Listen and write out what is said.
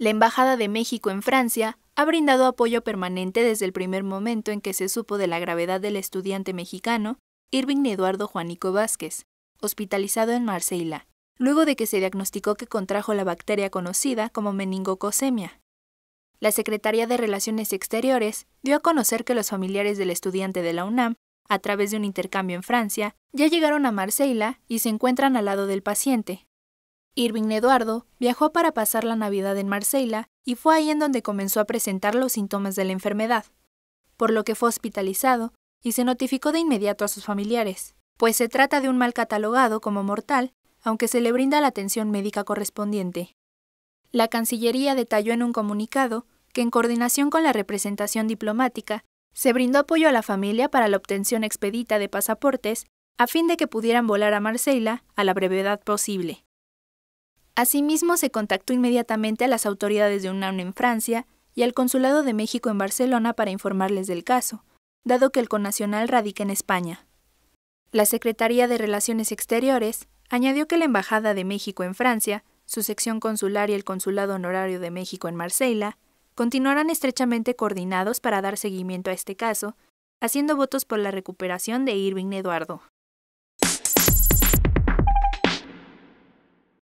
La Embajada de México en Francia ha brindado apoyo permanente desde el primer momento en que se supo de la gravedad del estudiante mexicano Irving Eduardo Juanico Vázquez, hospitalizado en Marsella, luego de que se diagnosticó que contrajo la bacteria conocida como meningocosemia. La Secretaría de Relaciones Exteriores dio a conocer que los familiares del estudiante de la UNAM, a través de un intercambio en Francia, ya llegaron a Marsella y se encuentran al lado del paciente, Irving Eduardo viajó para pasar la Navidad en Marsella y fue ahí en donde comenzó a presentar los síntomas de la enfermedad, por lo que fue hospitalizado y se notificó de inmediato a sus familiares, pues se trata de un mal catalogado como mortal, aunque se le brinda la atención médica correspondiente. La Cancillería detalló en un comunicado que en coordinación con la representación diplomática, se brindó apoyo a la familia para la obtención expedita de pasaportes a fin de que pudieran volar a Marsella a la brevedad posible. Asimismo, se contactó inmediatamente a las autoridades de UNAM en Francia y al Consulado de México en Barcelona para informarles del caso, dado que el connacional radica en España. La Secretaría de Relaciones Exteriores añadió que la Embajada de México en Francia, su sección consular y el Consulado Honorario de México en Marsella continuarán estrechamente coordinados para dar seguimiento a este caso, haciendo votos por la recuperación de Irving Eduardo.